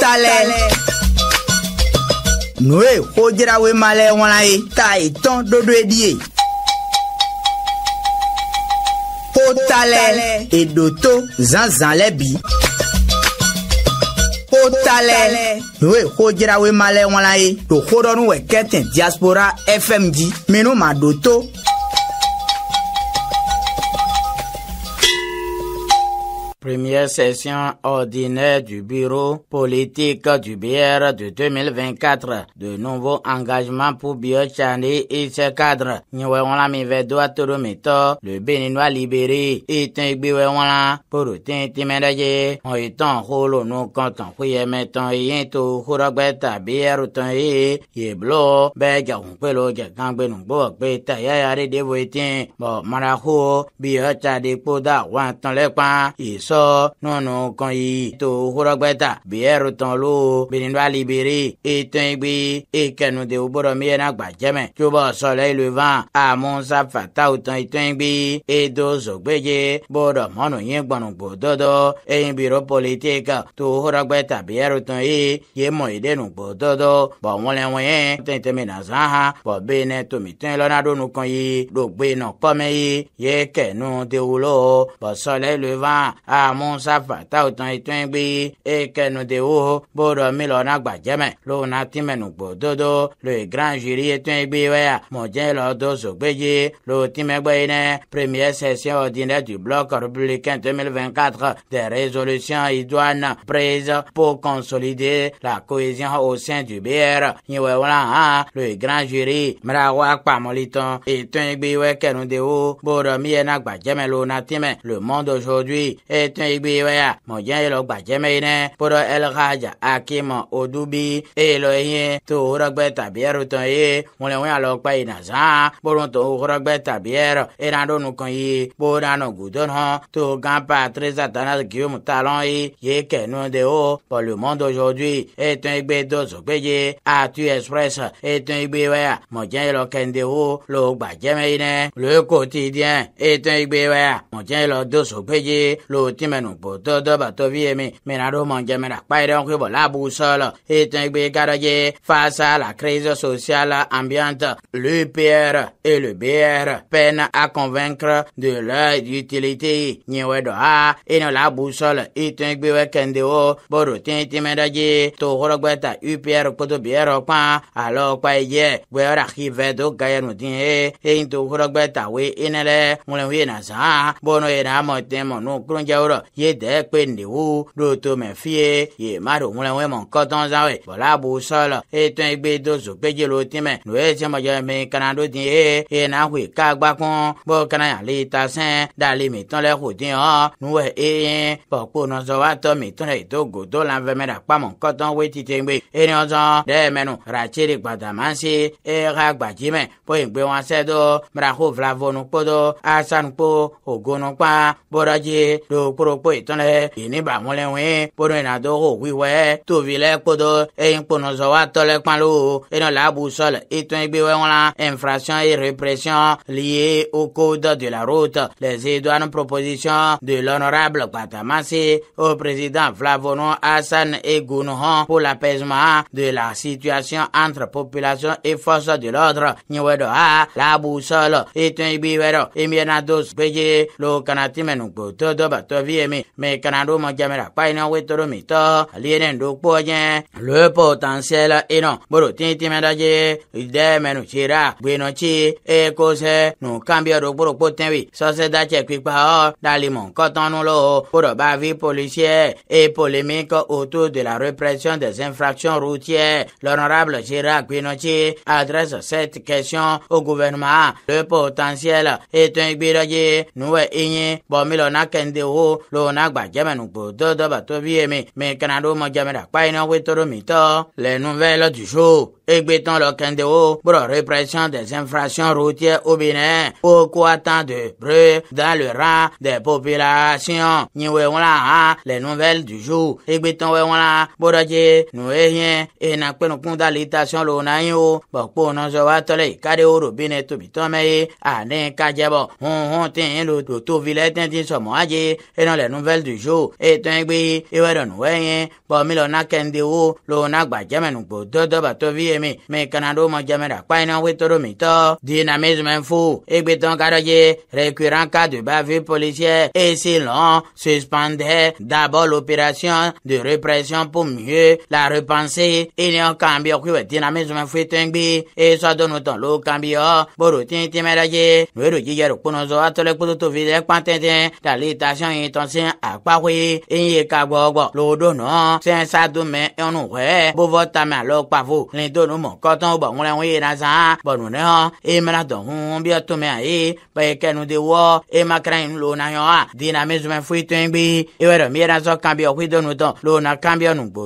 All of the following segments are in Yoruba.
talẹ. nue xodzrawe malẹ ŋlã ye ta etɔn ɖoɖoe ɖi ye. xo talẹ eɖo to zãzã lɛ bi. xo talẹ nue xodzrawe malẹ ŋlã ye ɖo xo ɖɔnu wɛ kɛtɛn diaspora fm dzi minnu ma ɖo to. Première session ordinaire du bureau politique du BR de 2024. De nouveaux engagements pour Biochani et ses cadres. Nyewewana mivedwa Torometo, le Béninois libéré, et Tegbiwewana, pour Tintimedaye, on est en rôle, nous comptons, oui, mettons, yinto, Huragbeta, BR, autant, et, Blo, bega, on peut le gangbe, nous, bo, beta, yayare, devoitin, bon, maraho, Biochani, poda, wantan, le pan, sɔ nɔnɔ kan yi to hɔrɔgbɛta biɛru tɔn lo benin ba libere etɔn igbe ekɛnu de wobɔdɔ miɛ na gbadzɛmɛ tsobɔ sɔlɛ ilevan amusa fataw tɔn etɔn igbe edo zɔgbɛdze bɔdɔ mɔnu yɛ gbɔnugbɔ dɔdɔ eyin biro politiki to hɔrɔgbɛta biɛru tɔn ye ye mɔ yi de nugbɔ dɔdɔ bɔn wɔlɛwɔnyɛ tɛntɛmɛ na hã bɔn bene tomitɔn lɔna do nukɔn ye ɖogbe nɔ kpɔmɛ ye ye kɛnu de wolo bɔsɔlɛ ilevan a. Mon tawutɔn itɔn gbi ekenu de wo boɖɔ milɔ na gbadzeme lona timenugbo dodo le grand jury itɔn gbi wɛya mɔdze lɔ do zogbedzi le timegbe yi ne premier session ordinaire du bloc républicain 2024 des résolutions idoines prises pour consolider la cohésion au sein du BR nyiwɛwla hã le grand jury mrawa kpamolitɔn itɔn gbi wɛ kenu de wo boɖɔ miyɛ na gbadzeme lona time le monde aujourd'hui tẽn igbe waya mojã yelo gbajɛmɛ yinɛ podɔ elhaja akima odubi eyelo yẽ tɩ horɔgbɛ tabiɛr tõn ye wẽle wẽ alɔ kpa yina zã boro tɩ horɔgbɛ tabiɛr ena do nukõ yi boona no gudon hõ tɩ gã patre satanas guillaume talon ye ye kɛnu de o pour le monde aujourd'hui e tõn igbe dozo gbeje atu express e tõn igbe waya mojã yelo kɛnde o lo gbajɛmɛ yinɛ le quotidien e tõn igbe waya mojã yelo dozo gbeje lo kimenu kpoto doba to viemi minaro monje mena kpairon kubo labu solo etenbe garaje face à la crise sociale ambiante l'UPR et le BR peinent à convaincre de leur utilité nyewe do a eno labu solo etenbe wekende o boro tintimedaje tohorogbeta UPR kpoto BR kpa alo kpa ye gbera khive do gayanu din e eyin ta we inele ŋlẹ̀ wíyẹn na zan bọ́ọ̀nù yẹn na mọ̀ tẹ́ mọ̀ nù kúrò ɖɔ ye de kpe newo ɖo to me fie ye ma ɖo ŋlɛ ŋue mɔ kɔtɔn zã we bɔla bo sɔlɔ eye tɔn egbe do zo gbedze lo ti me nu ye tiɛ mɔdze mi kana ɖo di ye ye na hui ka gba kɔn bɔ kana ya le ta sɛn da le mi tɔn lɛ ho di hɔ nu wɛ eye bɔkpo nɔzɔ wa tɔ mi tɔn lɛ do go do la vɛ mɛ ɖa kpamɔ kɔtɔn we ti te gbe eye nɔzɔ ɖe mɛnu ratsi e gbadamansi eye ha gbadzi me bɔ egbe wa sɛ do mɛ ɖa ho vla vɔ nukpo do asanukpo ogonukpa do ɖo kpokporokpo itɔnɛ yini bamulɛwɛ kponɛna do ko wiwɛ tovi lɛ kpoto eyin kponɔzɔ wa tɔlɛ kpalo eno la busɔ le itɔn gbewɛ ŋlã infraction et répression liée au code de la route les édoines propositions de l'honorable Kpatamasi au président Flavonon Hassan Egounouhan pour l'apaisement de la situation entre population et forces de l'ordre nyewedo ha la busɔ le itɔn gbiwɛ dɔ emiɛna do sopedze lo kanatime nugbo dodo batɔvi mais Canada mon caméra pas une ouais mi to alien do le potentiel est non bro tin ide menu chira bueno chi e cose no cambio do bro poten wi so pa dali mon coton no lo pour ba et polémique autour de la répression des infractions routières l'honorable Gérard Guinochi adresse cette question au gouvernement le potentiel est un bidaje nous est igné bon milona lo na gba jẹmẹnu gbò dọdọ bàtọ bí èmi mi kana ɖo mọ jẹmẹ dà kpa iná wé tọrọ mi tọ lẹnu fẹ lọtù so Egbeton Lokendeo pour répression des infractions routières au Bénin. Pourquoi tant de bruit dans le rang des populations? les nouvelles du jour. Egbeton la Bodaje, Nouéhien, et l'on a eu car les Bénin tout Nakpenokun d'alitation Lonayo, Bokpo Nonzowatole, Kadeo Robinet Tobitomei, Aden Kajabo, Hon Hontin, Loto Villette, Somoaje, et dans les nouvelles du jour. Et et a l'on Tengbi, Iwedon e Nouéhien, Bomilona Kendeo, Lona deux Bododo Batovi, e mi mi kana ɖo mɔdzɛmɛ ɖa kpa ina wo toro mi tɔ dynamisme fo egbe tɔn ka dɔ récurrent cas de bavure policière et sinon suspendait d'abord l'opération de répression pour mieux la repenser e ilion kambio kui wɔ dynamisme fo etɔn gbi esɔ donu tɔn lo kambio boro tintimɛ dɔ e dzi nuero jijɛ ro kpɔnɔ zɔ atɔlɛ kpototo vi lɛ kpã tɛntɛn tali tasɔn yi tɔn se akpakoe eye kagbɔgbɔ lo do nɔ sɛnsa domɛ ɛnu e wɛ bovɔ tame alo kpavo lindon nu mɔ kɔtɔn bɔ ŋlɛ ŋu yina zã bɔnu ne hɔ eye mena dɔn hu bia tome aye bɛ yi kɛnu de wɔ eye makra yi nu lo na yɔ a dina mi zumɛ foyi tɔn gbe ewɛ dɔ mi yɛrɛ zɔ kan bi ɔkui dɔnu tɔn lo na kan bi ɔnu gbo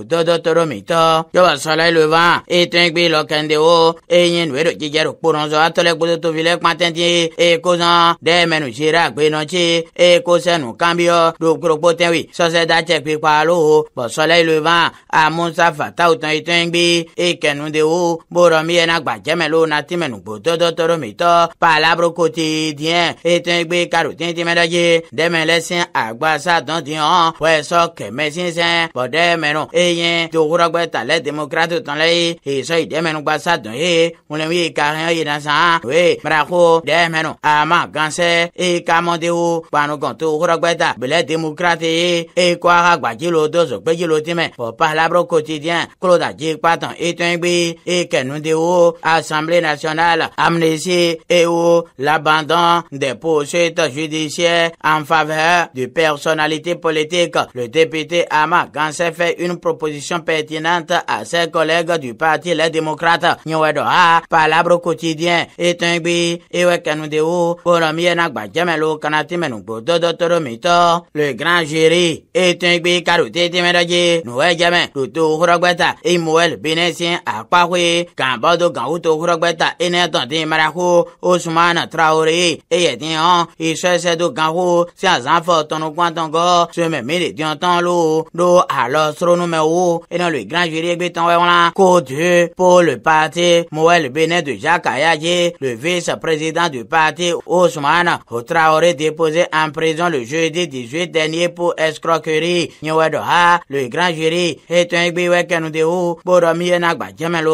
mi tɔ yɔba sɔlɔ ilo va eye tɔn gbe lɔ kɛnde wo eye nye nu eɖo jijɛ do kponɔ zɔ atɔlɛ gbodo tovi lɛ kpatɛnti eye ko zɔn dɛ mɛnu zera gbe nɔtsi eye ko sɛnu kan bi yɔ do kpokpo tɛwi sɔsɛ datsɛ kpi kpa alo bɔsɔlɛ ilo va amusa fatawo tɔn yi tɔn gbe eye kɛnu de wo boro miɛ na gbadzɛmɛ lo na tìmɛ nugbo dɔdɔ tɔrɔ mi tɔ palabro kote diɛ etɔn gbe karo tɛntɛn mɛ dɔ ye dɛmɛ lɛ sɛn agbasa dɔn diɛ hɔn wɛsɔ kɛmɛ sinsɛn bɔdɛ mɛnu eye dogorɔgbɛ ta lɛ demokrati tɔn lɛ ye esɔ yi dɛmɛ nugbasa dɔn ye wulɛmu ye kahɛn yi na san oye marako dɛmɛnu ama gansɛ ekamɔdewo kpanugɔn dogorɔgbɛ ta bilɛ demokrati ye ekɔ aha gbadzilo dɔzɔgbɛdzilo tìmɛ pɔ palabro kote diɛ klo da dzi kpatɔn etɔn gbe et Kenundeo, Assemblée nationale, amnésie et ou l'abandon des poursuites judiciaires en faveur de personnalités politiques. Le député Ama Gansé fait une proposition pertinente à ses collègues du parti Les Démocrates. Nyewedoha, Palabre quotidien, Etengbi, Ewe Kenundeo, Boromie Nagbadjemelo, Kanatimenoubo, Dodotoro Mito, le grand jury, et Karouté Timedaji, tout Djemen, et Mouel Imouel à Traoré, Kambado Gauto Kurogbeta Ineton Timarahu, Ousmane Traoré, Eyetian, Ishesedu Kanhu, so Tonukwantongo, Sememiri Diontanlu, Do Alostro Numéro, et dans le grand jury Béton ko Côte pour le parti, Moël Benet de Jacques le vice president du parti, Ousmane Traoré déposé en prison le jeudi 18 dernier pour escroquerie. ha le grand jury, et un biwe kenudeu, Boromienak Bajemelo,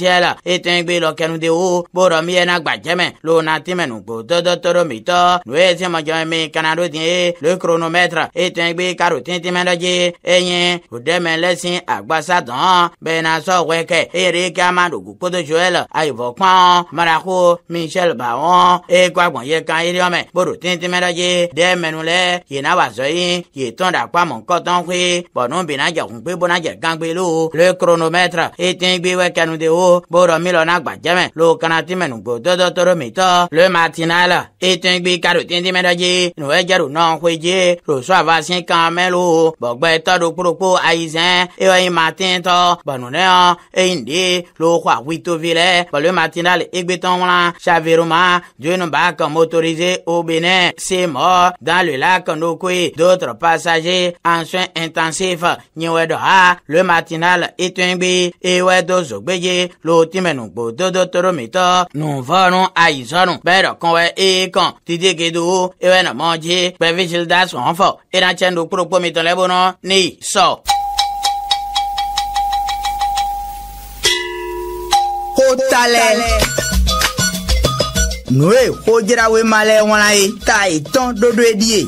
ciel etengbe lo kenu de wo boro mi ena gbadzeme lo na ti menu gbo dodo toro mi tɔ nu ye ti mɔjɔ mi kana do dien le chronomètre etengbe karo titi mɛ dɔ dzi enye o dɛmɛ lɛsin agbasa dɔn bena sɔ wɛ kɛ ere ke ama do gu kpoto joel ayibɔ kpɔn marako michel bawon ekɔ agbɔn ye kan eri ɔmɛ boro titi mɛ dɔ dzi dɛmɛnu lɛ yina wa zɔ yi yi tɔn da kpamɔ kɔtɔn koe bɔnu bina jɛ kun gbe bona jɛ gan gbe lo le chronomètre etengbe wɛ kɛnu de wo wo borɔ milɔna gbadzɛmɛ lo kanati mɛ nugbo dɔdɔ tɔrɔ mi tɔ lo ma ti na la etɔn gbi karo tɛntɛn mɛ dɔ dzi nu ɛdzɛro nɔ hoe dzi rosu kan mɛ lo bɔgbɛ tɔ do kpokpo ayi zɛn eyɔ yi ma ti tɔ bɔnu ne yɔ eyi ŋdi lo xɔ awi tovi lɛ ma ti na le egbe tɔn wla saviru ma dzonu kan motorize o benɛ se mɔ dans le lac nokoe d'autres passagers en soins intensifs nyiwɛ ha lo ma ti na le etɔn gbi ewɛ do zogbedze lo timenu gbododo toro mitɔ nuvɔrun ayizɔrun bɛrɛ kɔnwɛ ekan tidegedo e ewɛna mɔdzi gbɛvisil da sɔn fɔ enatsɛ nu kpokpo mitɔ lɛ bonɔ ne sɔ. ó talẹ̀ nùrè kódìráwé malẹ̀ wọn la ye ta ìtàn e dodo edi ye.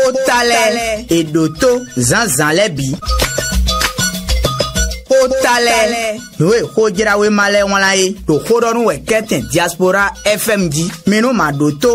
ó talẹ̀ èdò tó zanzan lẹ́bi ho talɛ noe ho dzrawe malɛ ŋlã ye to ho ɖɔnu wɛ kɛtɛn diaspora fm dzi minu ma do to